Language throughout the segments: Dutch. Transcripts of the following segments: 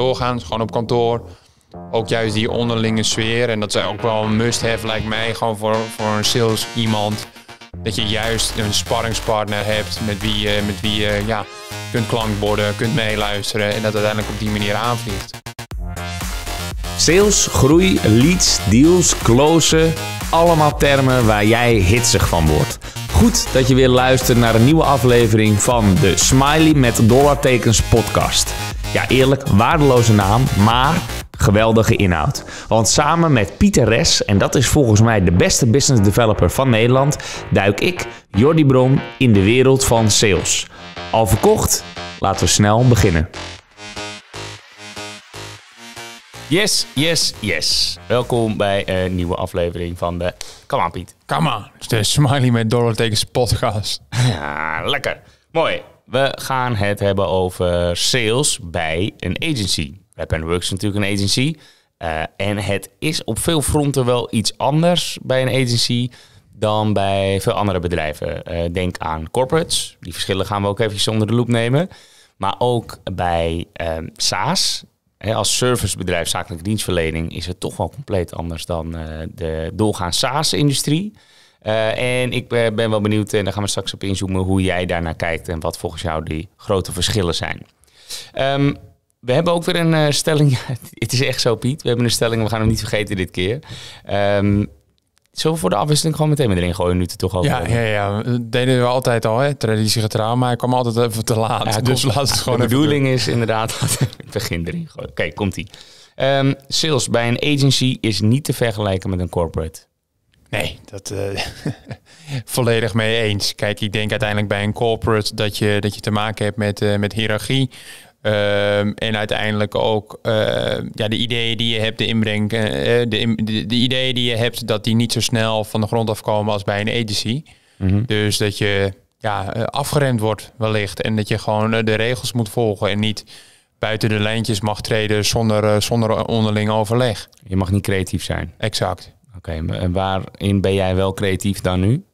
doorgaans gewoon op kantoor. Ook juist die onderlinge sfeer. En dat zijn ook wel een must-have, lijkt mij, gewoon voor, voor een sales iemand. Dat je juist een sparringspartner hebt met wie je met wie, je, ja, kunt klankborden, kunt meeluisteren. En dat uiteindelijk op die manier aanvliegt. Sales, groei, leads, deals, closen. Allemaal termen waar jij hitsig van wordt. Goed dat je weer luistert naar een nieuwe aflevering van de Smiley met dollartekens podcast. Ja, eerlijk, waardeloze naam, maar geweldige inhoud. Want samen met Pieter Res, en dat is volgens mij de beste business developer van Nederland, duik ik, Jordi Bron, in de wereld van sales. Al verkocht? Laten we snel beginnen. Yes, yes, yes. Welkom bij een nieuwe aflevering van de Come aan Piet. Come on, de Smiley met dollar podcast. Ja, lekker. Mooi. We gaan het hebben over sales bij een agency. Works is natuurlijk een agency. Eh, en het is op veel fronten wel iets anders bij een agency dan bij veel andere bedrijven. Eh, denk aan corporates. Die verschillen gaan we ook even onder de loep nemen. Maar ook bij ehm, SaaS. als servicebedrijf, zakelijke dienstverlening, is het toch wel compleet anders dan eh, de doorgaans SaaS-industrie. Eh, en ik ben wel benieuwd, en eh, daar gaan we straks op inzoomen, hoe jij daarnaar kijkt en wat volgens jou die grote verschillen zijn. Ehm, we hebben ook weer een eh, stelling. het is echt zo, Piet. We hebben een stelling, we gaan hem niet vergeten dit keer. Um, Zullen we voor de afwisseling gewoon meteen erin gooien, nu het toch over ja, ja, ja, dat deden we altijd al, hè. getrouw, maar ik kwam altijd even te laat. dus laat het gewoon De bedoeling is inderdaad dat het begin erin Oké, komt-ie. Ehm, sales bij een agency is niet te vergelijken met een corporate. Nee, dat eh, volledig mee eens. Kijk, ik denk uiteindelijk bij een corporate dat je, dat je te maken hebt met, eh, met hiërarchie. Ehm, en uiteindelijk ook eh, ja, de ideeën die je hebt, de inbreng, de, de, de, ideeën die je hebt, dat die niet zo snel van de grond afkomen als bij een agency. Mhm. Dus dat je ja, afgeremd wordt wellicht en dat je gewoon de regels moet volgen en niet buiten de lijntjes mag treden zonder, zonder onderling overleg. Je mag niet creatief zijn. Exact. Oké, okay, en waarin ben jij wel creatief dan nu?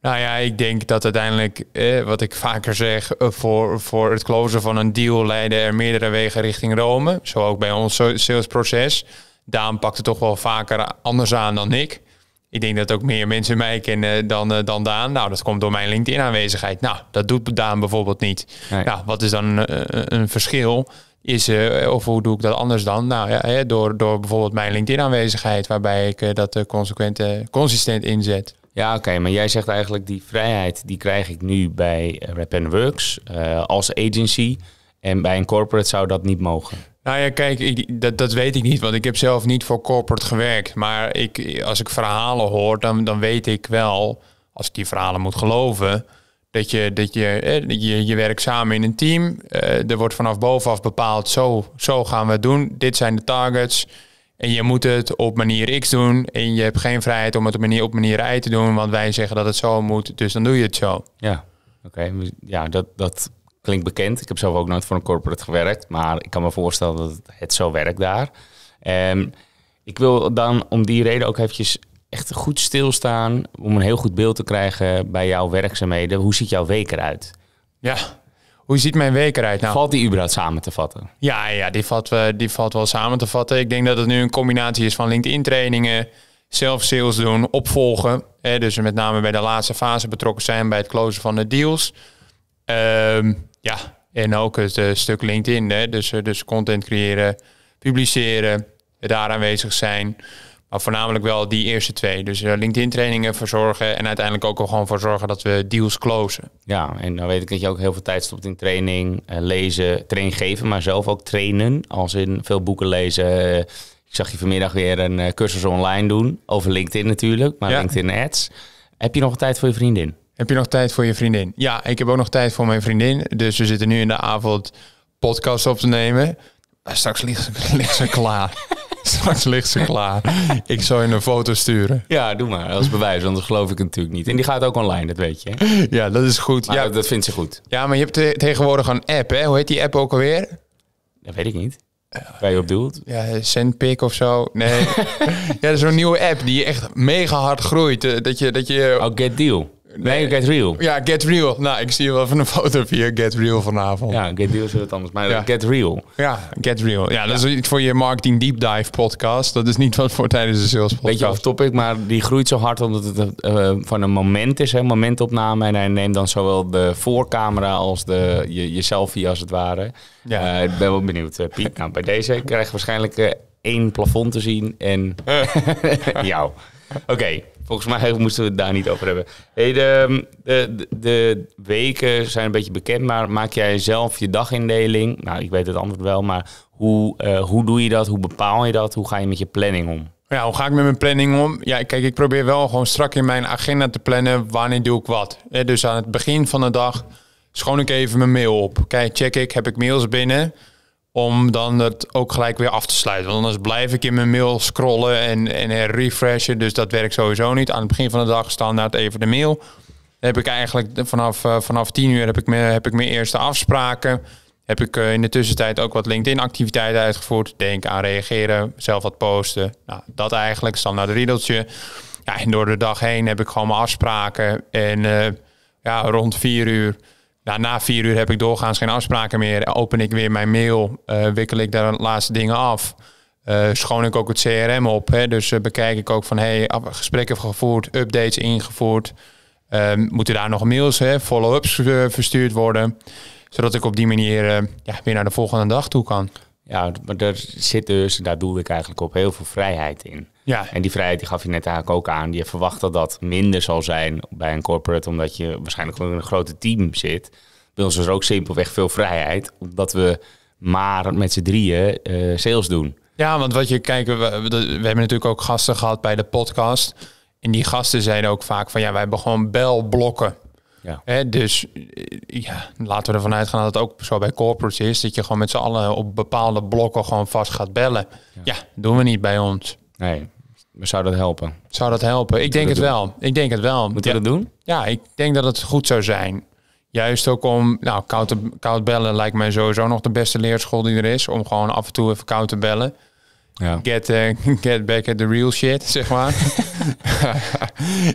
Nou ja, ik denk dat uiteindelijk, eh, wat ik vaker zeg, eh, voor, voor het closen van een deal leiden er meerdere wegen richting Rome. Zo ook bij ons salesproces. Daan pakt het toch wel vaker anders aan dan ik. Ik denk dat ook meer mensen mij kennen dan, eh, dan Daan. Nou, dat komt door mijn LinkedIn aanwezigheid. Nou, dat doet Daan bijvoorbeeld niet. Nou, wat is dan een verschil? is, uh, of hoe doe ik dat anders dan? Nou ja, door, door bijvoorbeeld mijn LinkedIn-aanwezigheid, waarbij ik eh, dat eh, consequent, consistent inzet. Ja, oké, maar jij zegt eigenlijk die vrijheid, die krijg ik nu bij Rap and Works als agency. En bij een corporate zou dat niet mogen. Nou ja, kijk, dat, dat weet ik niet, want ik heb zelf niet voor corporate gewerkt. Maar ik, als ik verhalen hoor, dan, dan weet ik wel, als ik die verhalen moet geloven, dat je, dat je, eh, je, je werkt samen in een team. Eh, er wordt vanaf bovenaf bepaald, zo, zo gaan we het doen. Dit zijn de targets. En je moet het op manier X doen. En je hebt geen vrijheid om het op manier, op manier Y te doen. Want wij zeggen dat het zo moet. Dus dan doe je het zo. Ja, oké. Ja, dat, dat klinkt bekend. Ik heb zelf ook nooit voor een corporate gewerkt. Maar ik kan me voorstellen dat het zo werkt daar. En ehm, ik wil dan om die reden ook eventjes echt goed stilstaan om een heel goed beeld te krijgen bij jouw werkzaamheden. Hoe ziet jouw week eruit? Ja, hoe ziet mijn week eruit? Nou, valt die überhaupt samen te vatten? Ja, ja die, valt, die valt wel samen te vatten. Ik denk dat het nu een combinatie is van LinkedIn trainingen, zelf sales doen, opvolgen. Hè, dus met name bij de laatste fase betrokken zijn bij het closen van de deals. Ehm, ja, en ook het eh, stuk LinkedIn. Hè, dus, eh, dus content creëren, publiceren, daar aanwezig zijn. Maar voornamelijk wel die eerste twee. Dus eh, LinkedIn-trainingen verzorgen en uiteindelijk ook al gewoon voor zorgen dat we deals closen. Ja, en dan weet ik dat je ook heel veel tijd stopt in training, eh, lezen, train geven, maar zelf ook trainen. Als in veel boeken lezen. Ik zag je vanmiddag weer een eh, cursus online doen, over LinkedIn natuurlijk, maar LinkedIn Ads. Heb je nog tijd voor je vriendin? Heb je nog tijd voor je vriendin? Ja, ik heb ook nog tijd voor mijn vriendin. Dus we zitten nu in de avond podcast op te nemen. Straks ligt, ze klaar. Straks ligt ze klaar. Ik zal je een foto sturen. Ja, doe maar. Als bewijs, want dat geloof ik natuurlijk niet. En die gaat ook online, dat weet je. Ja, dat is goed. ja, dat vindt ze goed. Ja, maar je hebt tegenwoordig een app, hè? Hoe heet die app ook alweer? Dat weet ik niet. Waar je op doelt? Ja, Sandpick of zo. Nee. ja, dat is zo'n nieuwe app die echt mega hard groeit. Eh, dat je... Dat je... Oh, Get Deal. Nee, Get Real. Ja, Get Real. Nou, ik zie wel even een foto via Get Real vanavond. Ja, Get Real is het anders, maar Get Real. Ja, Get Real. Ja, dat is voor je Marketing Deep Dive podcast. Dat is niet wat voor tijdens de sales podcast. Beetje off topic, maar die groeit zo hard omdat het eh, van een moment is, hè, momentopname. En hij neemt dan zowel de voorcamera als de, je, je selfie als het ware. Ja. Eh, ik ben wel benieuwd, uh, Piet. Nou, bij deze krijg je waarschijnlijk één plafond te zien en jou. Oké, volgens mij moesten we het daar niet over hebben. Hey, ehm, de, de, de, weken zijn een beetje bekend, maar maak jij zelf je dagindeling? Nou, ik weet het antwoord wel, maar hoe, eh, hoe doe je dat? Hoe bepaal je dat? Hoe ga je met je planning om? Ja, hoe ga ik met mijn planning om? Ja, kijk, ik probeer wel gewoon strak in mijn agenda te plannen wanneer doe ik wat. Dus aan het begin van de dag schoon ik even mijn mail op. Kijk, check ik, heb ik mails binnen? om dan het ook gelijk weer af te sluiten. Want anders blijf ik in mijn mail scrollen en, en refreshen. Dus dat werkt sowieso niet. Aan het begin van de dag standaard even de mail. heb ik eigenlijk vanaf, uh, vanaf 10 uur heb ik, heb ik mijn eerste afspraken. Heb ik eh, in de tussentijd ook wat LinkedIn-activiteiten uitgevoerd. Denk aan reageren, zelf wat posten. Nou, dat eigenlijk, standaard riedeltje. Ja, en door de dag heen heb ik gewoon mijn afspraken. En eh, ja, rond 4 uur na vier uur heb ik doorgaans geen afspraken meer. Open ik weer mijn mail, eh, wikkel ik daar de laatste dingen af. Uh, schoon ik ook het CRM op. Hè? Dus eh, bekijk ik ook van hey, gesprekken gevoerd, updates ingevoerd. Ehm, moeten daar nog mails, follow-ups verstuurd worden. Zodat ik op die manier ja, weer naar de volgende dag toe kan. Ja, maar daar zit dus, daar doe ik eigenlijk op heel veel vrijheid in. Ja. En die vrijheid die gaf je net eigenlijk ook aan. Je verwacht dat dat minder zal zijn bij een corporate, omdat je waarschijnlijk in een grote team zit. Bij ons is er ook simpelweg veel vrijheid, omdat we maar met z'n drieën eh, sales doen. Ja, want wat je kijkt, we, we, hebben natuurlijk ook gasten gehad bij de podcast. En die gasten zeiden ook vaak van ja, wij hebben gewoon belblokken. Ja. Hè, dus eh, ja, laten we ervan uitgaan dat het ook zo bij corporates is. Dat je gewoon met z'n allen op bepaalde blokken gewoon vast gaat bellen. ja doen we niet bij ons. Nee, zou dat helpen? Zou dat helpen? Ik denk het wel. Ik denk het wel. Moeten we dat doen? Ja, ik denk dat het goed zou zijn. Juist ook om, nou, koud, te, koud bellen lijkt mij sowieso nog de beste leerschool die er is. Om gewoon af en toe even koud te bellen. Ja. Get, eh, get back at the real shit, zeg maar.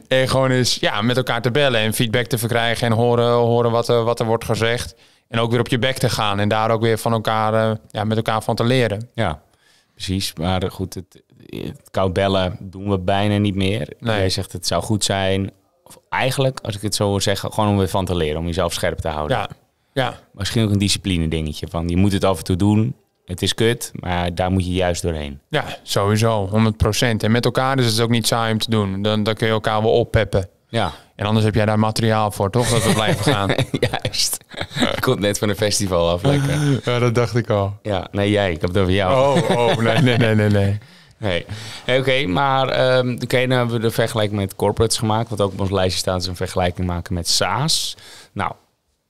en gewoon eens ja, met elkaar te bellen en feedback te verkrijgen en horen, horen wat, er, wat er wordt gezegd. En ook weer op je bek te gaan en daar ook weer van elkaar, eh, ja, met elkaar van te leren. Ja, Precies, maar goed, het, het koud bellen doen we bijna niet meer. Jij zegt het zou goed zijn. Of eigenlijk, als ik het zo wil zeggen, gewoon om weer van te leren, om jezelf scherp te houden. Ja. Ja. Misschien ook een discipline dingetje. Van je moet het af en toe doen. Het is kut, maar daar moet je juist doorheen. Ja, sowieso, 100%. En met elkaar is het ook niet saai om te doen. Dan, dan kun je elkaar wel oppeppen. Ja. En anders heb jij daar materiaal voor, toch? Dat we blijven gaan. Juist. Ik komt net van een festival af, lekker. Ja, dat dacht ik al. Ja, nee, jij. Ik heb het over jou. Oh, oh nee, nee, nee, nee. nee. Hey, Oké, maar um, hebben we de vergelijking met corporates gemaakt. Wat ook op ons lijstje staat, is een vergelijking maken met SaaS. Nou,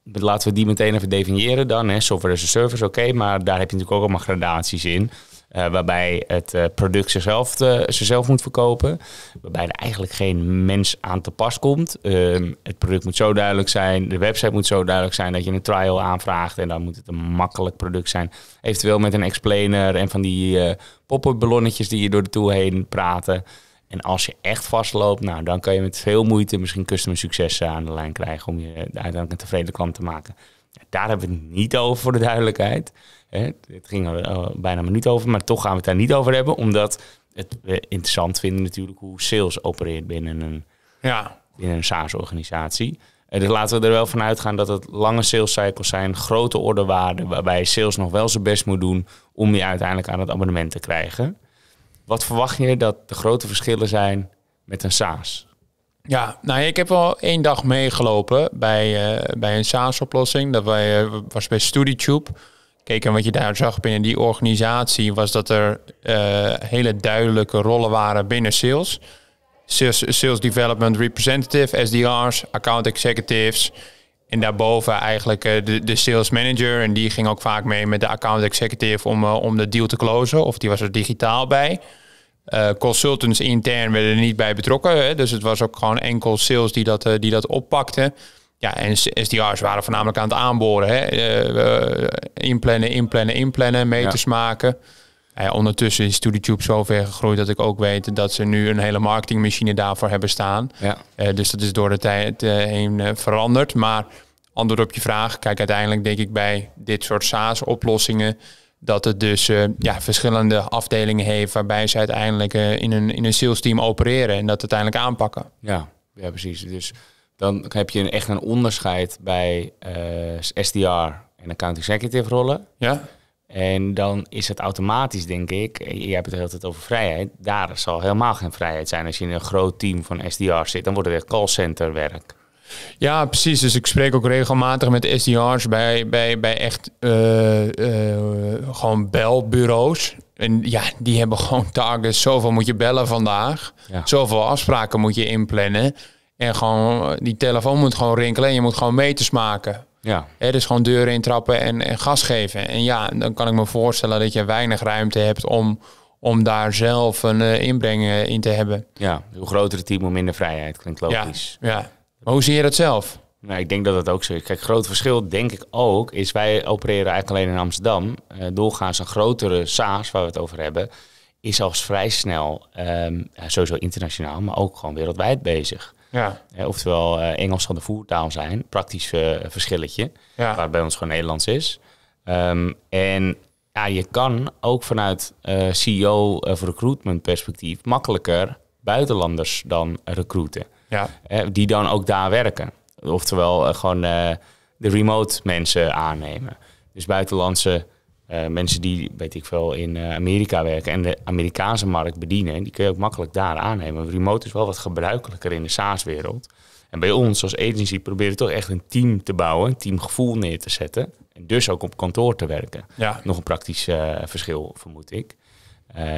laten we die meteen even definiëren dan. Hè. Software as a service, oké. maar daar heb je natuurlijk ook allemaal gradaties in. Eh, waarbij het eh, product zichzelf, zichzelf moet verkopen. Waarbij er eigenlijk geen mens aan te pas komt. Ehm, het product moet zo duidelijk zijn. De website moet zo duidelijk zijn dat je een trial aanvraagt. En dan moet het een makkelijk product zijn. Eventueel met een explainer en van die eh, pop-up die je door de toe heen praten. En als je echt vastloopt, nou, dan kan je met veel moeite misschien customer successen aan de lijn krijgen. Om je uiteindelijk een tevreden klant te maken. Daar hebben we het niet over voor de duidelijkheid het ging er eh, bijna een minuut over, maar toch gaan we het daar niet over hebben. Omdat het, we eh, interessant vinden natuurlijk hoe sales opereert binnen een, ja. binnen een SaaS-organisatie. En eh, dus laten we er wel van uitgaan dat het lange sales cycles zijn, grote orderwaarden, waarbij sales nog wel zijn best moet doen om je uiteindelijk aan het abonnement te krijgen. Wat verwacht je dat de grote verschillen zijn met een SaaS? Ja, nou ik heb wel één dag meegelopen bij, bij een SaaS-oplossing. Dat was bij StudyTube. Kijk, en wat je daar zag binnen die organisatie was dat er eh, hele duidelijke rollen waren binnen sales. sales. Development Representative, SDR's, Account Executives. En daarboven eigenlijk eh, de, de sales manager. En die ging ook vaak mee met de account executive om, eh, om de deal te closen. Of die was er digitaal bij. consultants intern werden er niet bij betrokken. Hè? Dus het was ook gewoon enkel sales die dat, die dat oppakte. Ja, en SDR's waren voornamelijk aan het aanboren. Hè? Eh, eh, inplannen, inplannen, inplannen, meters maken. Uh, ondertussen is StudiTube zo ver gegroeid dat ik ook weet dat ze nu een hele marketingmachine daarvoor hebben staan. Ja. Eh, dus dat is door de tijd heen veranderd. Maar antwoord op je vraag, kijk uiteindelijk denk ik bij dit soort SaaS-oplossingen dat het dus ja, verschillende afdelingen heeft waarbij ze uiteindelijk in, een, in een sales team opereren en dat uiteindelijk aanpakken. Ja, ja precies. Dus dan heb je een, echt een onderscheid bij eh, SDR en account executive rollen. Ja. En dan is het automatisch, denk ik, eh, je hebt het de tijd over vrijheid. Daar zal helemaal geen vrijheid zijn als je in een groot team van SDR zit. Dan wordt het weer callcenter werk. Ja, precies. Dus ik spreek ook regelmatig met SDR's bij, bij, bij echt eh, gewoon belbureaus. En ja, die hebben gewoon targets. Zoveel moet je bellen vandaag. Zoveel afspraken moet je inplannen. En gewoon, die telefoon moet gewoon rinkelen en je moet gewoon meters maken. Ja. He, dus gewoon deuren intrappen en, en gas geven. En ja, dan kan ik me voorstellen dat je weinig ruimte hebt om, om daar zelf een uh, inbreng eh, in te hebben. Ja, hoe groter het team, hoe minder vrijheid. Klinkt logisch. Ja, ja. Maar hoe zie je dat zelf? Nou, ik denk dat dat ook zo is. Kijk, groot verschil denk ik ook is wij opereren eigenlijk alleen in Amsterdam. Eh, doorgaans een grotere SAAS waar we het over hebben, is zelfs vrij snel ehm, sowieso internationaal, maar ook gewoon wereldwijd bezig. Ja. Eh, oftewel eh, Engels van de voertaal zijn. Praktisch eh, verschilletje. Ja. Waar bij ons gewoon Nederlands is. Ehm, en ja, je kan ook vanuit CEO of recruitment perspectief makkelijker buitenlanders dan recruiten. Ja. die dan ook daar werken. Oftewel gewoon de remote mensen aannemen. Dus buitenlandse uh, mensen die, weet ik veel, in eh, Amerika werken en de Amerikaanse markt bedienen, die kun je ook makkelijk daar aannemen. Remote is wel wat gebruikelijker in de SaaS-wereld. En bij ons als agency proberen we toch echt een team te bouwen, een teamgevoel neer te zetten. En dus ook op kantoor te werken. Ja. Nog een praktisch eh, verschil, vermoed ik.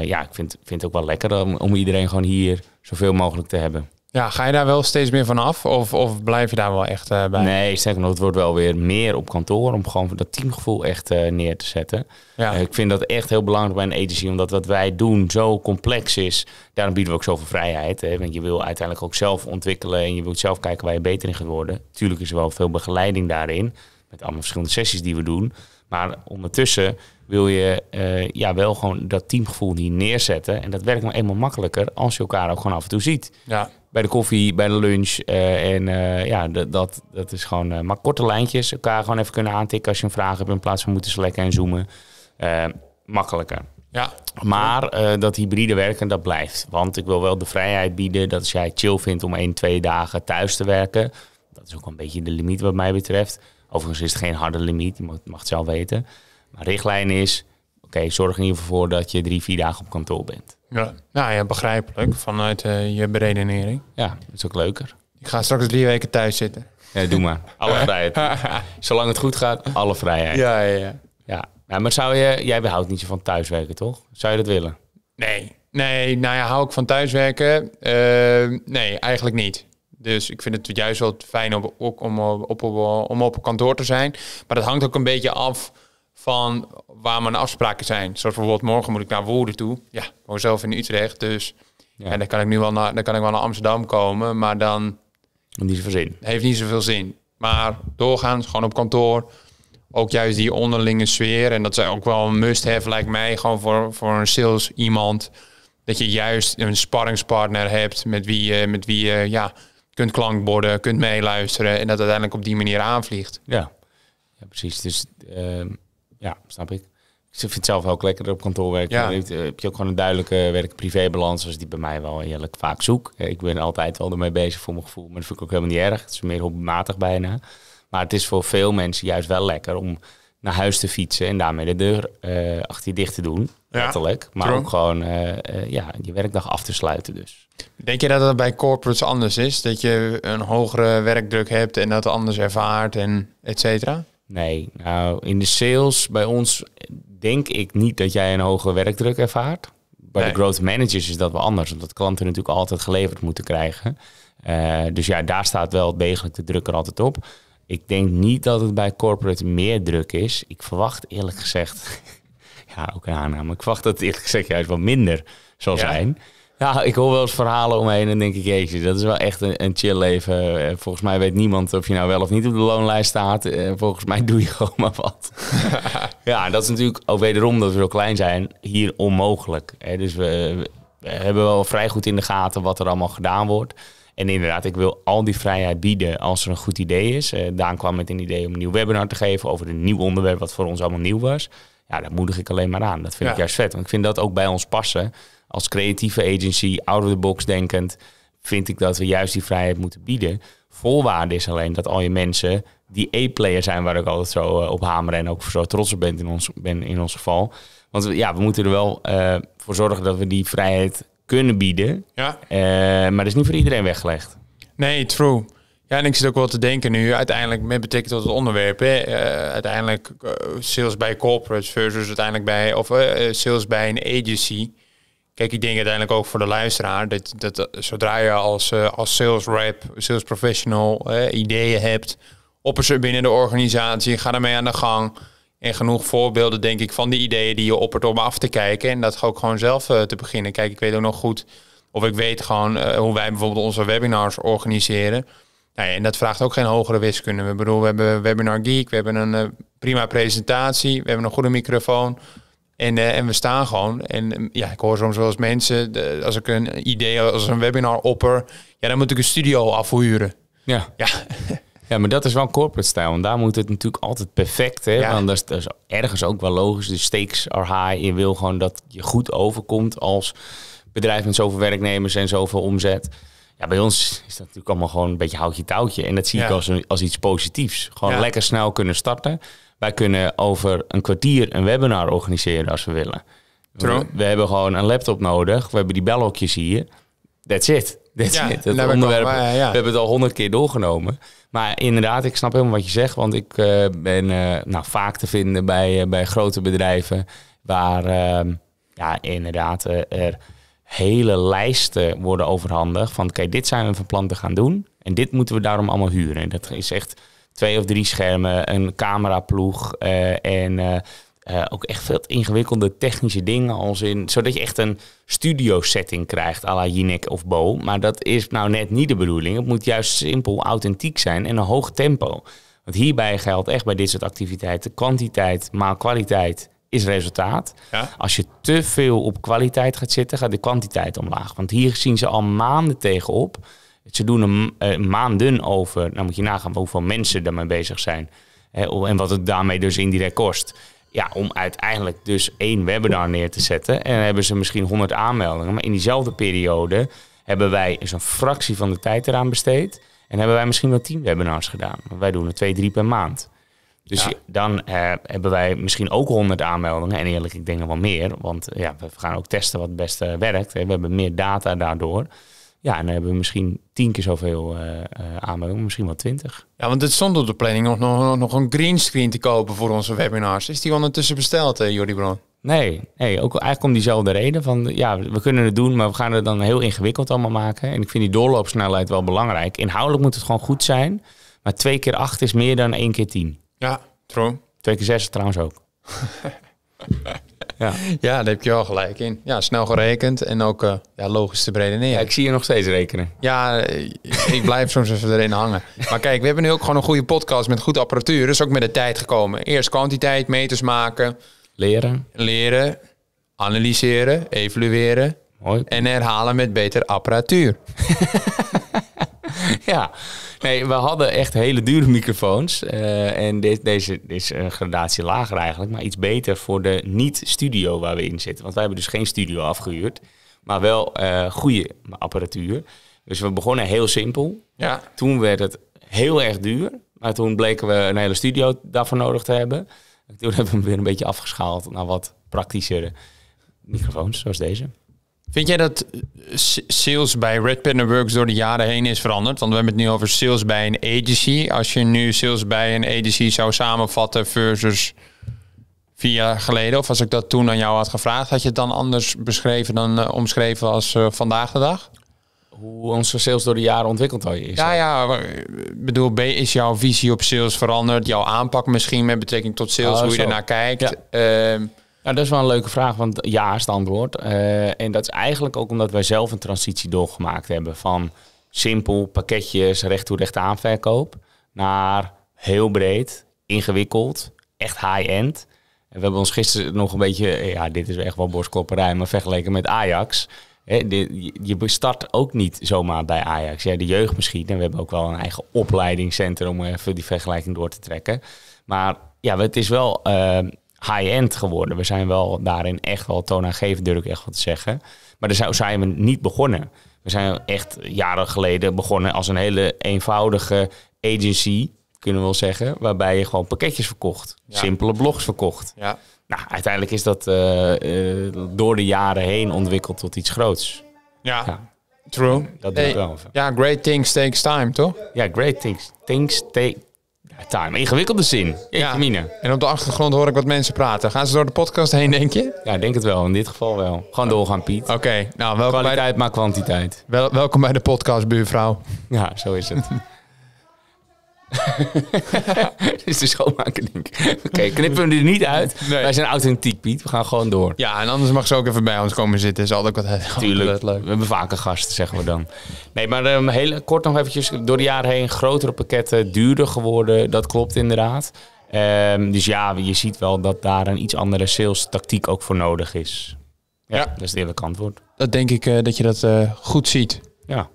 ja, ik vind, vind het ook wel lekker om, om iedereen gewoon hier zoveel mogelijk te hebben. Ja, ga je daar wel steeds meer van af? Of, of blijf je daar wel echt eh, bij? Nee, ik nog, het wordt wel weer meer op kantoor om gewoon dat teamgevoel echt eh, neer te zetten. Eh, ik vind dat echt heel belangrijk bij een agency, omdat wat wij doen zo complex is. Daarom bieden we ook zoveel vrijheid. Hè? Want je wil uiteindelijk ook zelf ontwikkelen en je wilt zelf kijken waar je beter in gaat worden. Tuurlijk is er wel veel begeleiding daarin, met allemaal verschillende sessies die we doen. Maar ondertussen wil je ja, wel gewoon dat teamgevoel hier neerzetten. En dat werkt maar eenmaal makkelijker als je elkaar ook gewoon af en toe ziet. Ja bij de koffie, bij de lunch. Eh, en eh, ja, dat, dat is gewoon eh, maar korte lijntjes. Elkaar gewoon even kunnen aantikken als je een vraag hebt in plaats van moeten slekken en zoomen. makkelijker. Ja. Maar dat hybride werken, dat blijft. Want ik wil wel de vrijheid bieden dat jij chill vindt om één, twee dagen thuis te werken. Dat is ook een beetje de limiet wat mij betreft. Overigens is het geen harde limiet, je mag, mag het zelf weten. Maar richtlijn is, zorg in voor dat je drie, vier dagen op kantoor bent. Ja, nou ja, begrijpelijk. Vanuit eh, je beredenering. Ja, dat is ook leuker. Ik ga straks drie weken thuis zitten. Ja, doe maar. Alle vrijheid. Zolang het goed gaat, alle vrijheid. Ja, ja, ja. ja. maar zou je, jij behoudt niet zo van thuiswerken, toch? Zou je dat willen? Nee. Nee, nou ja, hou ik van thuiswerken? Eh, nee, eigenlijk niet. Dus ik vind het juist wel fijn om, op, om op kantoor te zijn. Maar dat hangt ook een beetje af van waar mijn afspraken zijn. Zoals bijvoorbeeld morgen moet ik naar Woerden toe. Ja, gewoon zelf in Utrecht, dus En dan kan ik nu wel naar, dan kan ik wel naar Amsterdam komen, maar dan... Niet zoveel zin. Heeft niet zoveel zin. Maar doorgaans, gewoon op kantoor. Ook juist die onderlinge sfeer. En dat is ook wel een must-have, lijkt mij, gewoon voor, voor een sales iemand. Dat je juist een sparringspartner hebt met wie je, met wie je ja, kunt klankborden, kunt meeluisteren. En dat uiteindelijk op die manier aanvliegt. Ja, ja precies. Dus... Ehm, ja, snap ik. Ik vind het zelf ook lekkerder op kantoor werken. Ja. Eh, heb je ook gewoon een duidelijke werk privé balans zoals die bij mij wel eerlijk vaak zoek. Eh, ik ben altijd wel ermee bezig voor mijn gevoel, maar dat vind ik ook helemaal niet erg. Het is meer hobbymatig bijna. Maar het is voor veel mensen juist wel lekker om naar huis te fietsen en daarmee de deur eh, achter je dicht te doen. Ja, letterlijk. Maar ook gewoon ja, je werkdag af te sluiten dus. Denk je dat dat bij corporates anders is? Dat je een hogere werkdruk hebt en dat anders ervaart en et cetera? Nee, nou in de sales bij ons denk ik niet dat jij een hoge werkdruk ervaart. Bij de growth managers is dat wel anders, omdat klanten natuurlijk altijd geleverd moeten krijgen. Eh, dus ja, daar staat wel degelijk de druk er altijd op. Ik denk niet dat het bij corporate meer druk is. Ik verwacht eerlijk gezegd, ja, ook een aanname. Ik verwacht dat het eerlijk gezegd juist wat minder zal zijn. Ja, ik hoor wel eens verhalen omheen en denk ik, jeetje, dat is wel echt een, een, chill leven. Eh, volgens mij weet niemand of je nou wel of niet op de loonlijst staat. Eh, volgens mij doe je gewoon maar wat. ja, dat is natuurlijk ook wederom dat we zo klein zijn, hier onmogelijk. Dus we, hebben wel vrij goed in de gaten wat er allemaal gedaan wordt. En inderdaad, ik wil al die vrijheid bieden als er een goed idee is. Eh, Daan kwam met een idee om een nieuw webinar te geven over een nieuw onderwerp wat voor ons allemaal nieuw was. Ja, dat moedig ik alleen maar aan. Dat vind ik juist vet. Want ik vind dat ook bij ons passen als creatieve agency, out of the box denkend, vind ik dat we juist die vrijheid moeten bieden. Voorwaarde is alleen dat al je mensen die A-player zijn, waar ik altijd zo eh, op hamer en ook zo trots op ben in ons, ben in ons geval. Want ja, we moeten er wel eh, voor zorgen dat we die vrijheid kunnen bieden. Ja. Eh, maar dat is niet voor iedereen weggelegd. Nee, true. Ja, en ik zit ook wel te denken nu, uiteindelijk met betrekking tot het onderwerp, hè, uiteindelijk sales bij corporates versus uiteindelijk bij, of sales bij een agency. Kijk, ik denk uiteindelijk ook voor de luisteraar dat, dat eh, zodra je als, eh, als sales rep, sales professional ideeën hebt, opper binnen de organisatie, ga daarmee aan de gang. En genoeg voorbeelden, denk ik, van die ideeën die je oppert om af te kijken en dat ook gewoon zelf eh, te beginnen. Kijk, ik weet ook nog goed, of ik weet gewoon hoe wij bijvoorbeeld onze webinars organiseren. Nou ja, en dat vraagt ook geen hogere wiskunde. We bedoel, we hebben Webinar Geek, we hebben een prima presentatie, we hebben een goede microfoon. En, eh, en we staan gewoon. En eh, ja, ik hoor soms wel eens mensen, als ik een idee, als een webinar opper, ja, dan moet ik een studio afhuren. Ja. Ja. Ja, maar dat is wel corporate stijl. En daar moet het natuurlijk altijd perfect. Hè? Want dat is, ergens ook wel logisch. De stakes are high. Je wil gewoon dat je goed overkomt als bedrijf met zoveel werknemers en zoveel omzet. Ja, bij ons is dat natuurlijk allemaal gewoon een beetje houtje touwtje. En dat zie ik als, als iets positiefs. Gewoon lekker snel kunnen starten. Wij kunnen over een kwartier een webinar organiseren als we willen. We, hebben gewoon een laptop nodig. We hebben die belhokjes hier. That's it. That's ja, Het onderwerp, we hebben het al honderd keer doorgenomen. Maar inderdaad, ik snap helemaal wat je zegt. Want ik eh, ben eh, nou, vaak te vinden bij, eh, bij grote bedrijven... waar ehm, ja, inderdaad er hele lijsten worden overhandigd... van oké, dit zijn we van plan te gaan doen... en dit moeten we daarom allemaal huren. En dat is echt twee of drie schermen, een cameraploeg eh, en eh, eh, ook echt veel ingewikkelde technische dingen. Als in, zodat je echt een studio setting krijgt, à la Jinek of Bo. Maar dat is nou net niet de bedoeling. Het moet juist simpel, authentiek zijn en een hoog tempo. Want hierbij geldt echt bij dit soort activiteiten: kwantiteit maal kwaliteit is resultaat. Als je te veel op kwaliteit gaat zitten, gaat de kwantiteit omlaag. Want hier zien ze al maanden tegenop ze doen er eh, maanden over. Nou moet je nagaan hoeveel mensen daarmee bezig zijn. en wat het daarmee dus indirect kost. Ja, om uiteindelijk dus één webinar neer te zetten. En hebben ze misschien 100 aanmeldingen. Maar in diezelfde periode hebben wij zo'n fractie van de tijd eraan besteed. En hebben wij misschien wel 10 webinars gedaan. Wij doen er twee, drie per maand. Dus dan eh, hebben wij misschien ook 100 aanmeldingen. En eerlijk, ik denk er wel meer. Want ja, we gaan ook testen wat het beste werkt. We hebben meer data daardoor. Ja, en dan hebben we misschien tien keer zoveel uh, misschien wel twintig. Ja, want het stond op de planning nog, nog, nog een greenscreen te kopen voor onze webinars. Is die ondertussen besteld, eh, Jordi Bron? Nee, nee, ook eigenlijk om diezelfde reden. Van ja, we kunnen het doen, maar we gaan het dan heel ingewikkeld allemaal maken. En ik vind die doorloopsnelheid wel belangrijk. Inhoudelijk moet het gewoon goed zijn. Maar twee keer acht is meer dan één keer tien. Ja, true. Twee keer zes trouwens ook. ja. ja, daar heb je wel gelijk in. Ja, snel gerekend en ook eh, ja, logisch te breden neer. Ja, ik zie je nog steeds rekenen. Ja, eh, ik blijf soms even erin hangen. Maar kijk, we hebben nu ook gewoon een goede podcast met goed apparatuur. Dus ook met de tijd gekomen. Eerst kwantiteit, meters maken. Leren. Leren, analyseren, evalueren. En herhalen met beter apparatuur. ja, nee, we hadden echt hele dure microfoons. Eh, en deze is een eh, gradatie lager eigenlijk, maar iets beter voor de niet-studio waar we in zitten. Want wij hebben dus geen studio afgehuurd, maar wel uh, goede apparatuur. Dus we begonnen heel simpel. Ja. Toen werd het heel erg duur. Maar toen bleken we een hele studio daarvoor nodig te hebben. toen hebben we hem weer een beetje afgeschaald naar wat praktischere microfoons, zoals deze. Vind jij dat sales bij Red Panda Works door de jaren heen is veranderd? Want we hebben het nu over sales bij een agency. Als je nu sales bij een agency zou samenvatten versus vier jaar geleden, of als ik dat toen aan jou had gevraagd, had je het dan anders beschreven dan eh, omschreven als eh, vandaag de dag? Hoe onze sales door de jaren ontwikkeld al je? Ja, ja. Eh, bedoel, is jouw visie op sales veranderd? Jouw aanpak misschien met betrekking tot sales, ah, hoe je ernaar kijkt? Ja. Ehm, nou, dat is wel een leuke vraag, want ja is het antwoord. Eh, en dat is eigenlijk ook omdat wij zelf een transitie doorgemaakt hebben van simpel pakketjes, recht toe recht aan verkoop, naar heel breed, ingewikkeld, echt high-end. En we hebben ons gisteren nog een beetje, eh, ja, dit is echt wel borstklopperij, maar vergeleken met Ajax. je start ook niet zomaar bij Ajax. Ja, de jeugd misschien. En we hebben ook wel een eigen opleidingscentrum om even die vergelijking door te trekken. Maar ja, het is wel eh, high-end geworden. We zijn wel daarin echt wel toonaangevend, durf ik echt wat te zeggen. Maar daar zijn we niet begonnen. We zijn echt jaren geleden begonnen als een hele eenvoudige agency, kunnen we wel zeggen. Waarbij je gewoon pakketjes verkocht, simpele blogs verkocht. Ja. Nou, uiteindelijk is dat eh, eh, door de jaren heen ontwikkeld tot iets groots. Ja, true. Dat doe ik wel. Ja, great things takes time, toch? Ja, great things, things take Time. Ingewikkelde zin. Ja. Mine. En op de achtergrond hoor ik wat mensen praten. Gaan ze door de podcast heen, denk je? Ja, ik denk het wel. In dit geval wel. Gewoon doorgaan, Piet. Oké. Nou, welkom Kwaliteit, bij de... maar kwantiteit. Wel, welkom bij de podcast, buurvrouw. Ja, zo is het. Dit is de schoonmaker, Oké, knippen we er niet uit. Wij zijn authentiek, Piet. We gaan gewoon door. Ja, en anders mag ze ook even bij ons komen zitten. Is altijd wat Tuurlijk. Altijd leuk. We hebben vaker gasten, zeggen we dan. Nee, maar um, heel kort nog eventjes. Door de jaren heen grotere pakketten, duurder geworden. Dat klopt inderdaad. Ehm, dus ja, je ziet wel dat daar een iets andere sales tactiek ook voor nodig is. Ja, dat is het eerlijke antwoord. Dat denk ik eh, dat je dat eh, goed ziet. Ja.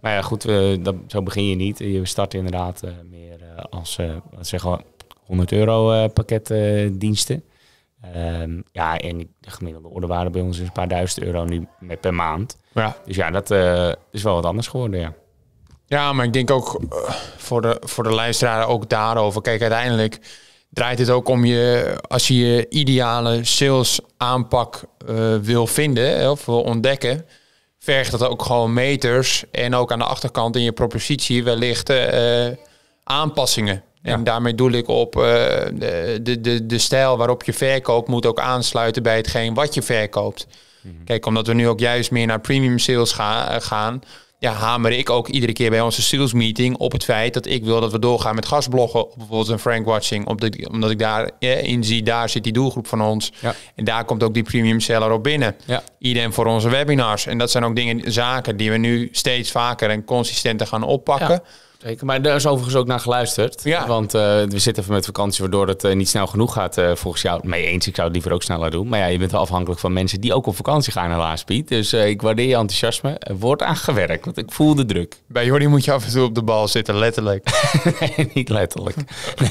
Maar ja, goed, zo begin je niet. Je start inderdaad eh, meer eh, als, eh, zeggen 100 euro pakketdiensten. Ehm, ja, en de gemiddelde ordewaarde bij ons is een paar duizend euro nu per maand. Ja. Dus ja, dat is wel wat anders geworden, ja. Ja, maar ik denk ook voor, de, voor de luisteraar ook daarover. Kijk, uiteindelijk draait het ook om je... Als je je ideale sales aanpak wil vinden of wil ontdekken vergt dat ook gewoon meters en ook aan de achterkant in je propositie wellicht uh, aanpassingen. En daarmee doel ik op uh, de, de, de stijl waarop je verkoopt moet ook aansluiten bij hetgeen wat je verkoopt. Mhm. Kijk, omdat we nu ook juist meer naar premium sales gaan, ja, hamer ik ook iedere keer bij onze sales meeting op het feit dat ik wil dat we doorgaan met gastbloggen. bijvoorbeeld een Frank Watching. omdat ik daarin zie, daar zit die doelgroep van ons. Ja. En daar komt ook die premium seller op binnen. Ja. voor onze webinars. En dat zijn ook dingen, zaken die we nu steeds vaker en consistenter gaan oppakken. Zeker, maar daar is overigens ook naar geluisterd. Want eh, we zitten even met vakantie, waardoor het eh, niet snel genoeg gaat. Eh, volgens jou mee eens. Ik zou het liever ook sneller doen. Maar ja, je bent wel afhankelijk van mensen die ook op vakantie gaan, helaas, Piet. Dus ik waardeer je enthousiasme. Wordt aan gewerkt, want ik voel de druk. Bij Jordi moet je af en toe op de bal zitten, letterlijk. nee, niet letterlijk.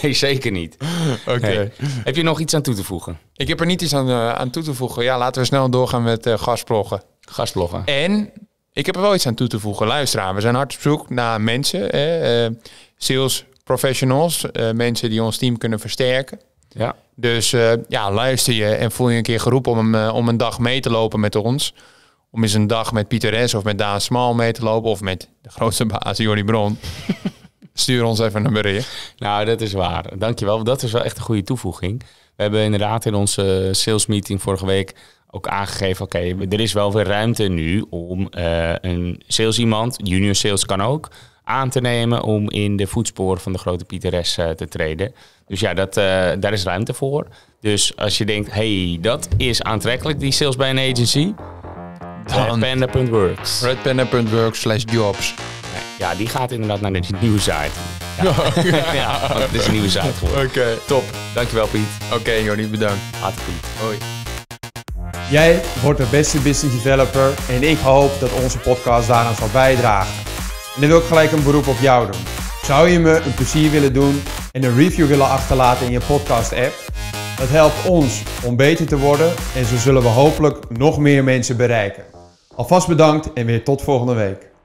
Nee, zeker niet. Oké. Heb je nog iets aan toe te voegen? Ik heb er niet iets aan, aan toe te voegen. Ja, laten we snel doorgaan met gasploggen. Gasploggen. En ik heb er wel iets aan toe te voegen. Luisteraar, we zijn hard op zoek naar mensen, eh, sales professionals, eh, mensen die ons team kunnen versterken. Ja. Dus eh, ja, luister je en voel je een keer geroepen om, een, eh, om een dag mee te lopen met ons. Om eens een dag met Pieter S of met Daan Smal mee te lopen of met de grootste baas Jordi Bron. Stuur ons even een bericht. Nou, dat is waar. Dankjewel. Dat is wel echt een goede toevoeging. We hebben inderdaad in onze sales meeting vorige week ook aangegeven, oké, er is wel veel ruimte nu om eh, een sales iemand, junior sales kan ook, aan te nemen om in de voetsporen van de grote Pieteres uh, te treden. Dus ja, dat, eh, daar is ruimte voor. Dus als je denkt, hey, dat is aantrekkelijk, die sales bij een agency. Redpanda.works. Redpanda.works slash jobs. Ja, die gaat inderdaad naar de nieuwe site. Ja, ja. het is een nieuwe site geworden. Oké, top. Dankjewel Piet. Oké okay, bedankt. Hartelijk. Piet. Hoi. Jij wordt de beste business developer en ik hoop dat onze podcast daaraan zal bijdragen. En dan wil ik gelijk een beroep op jou doen. Zou je me een plezier willen doen en een review willen achterlaten in je podcast app? Dat helpt ons om beter te worden en zo zullen we hopelijk nog meer mensen bereiken. Alvast bedankt en weer tot volgende week.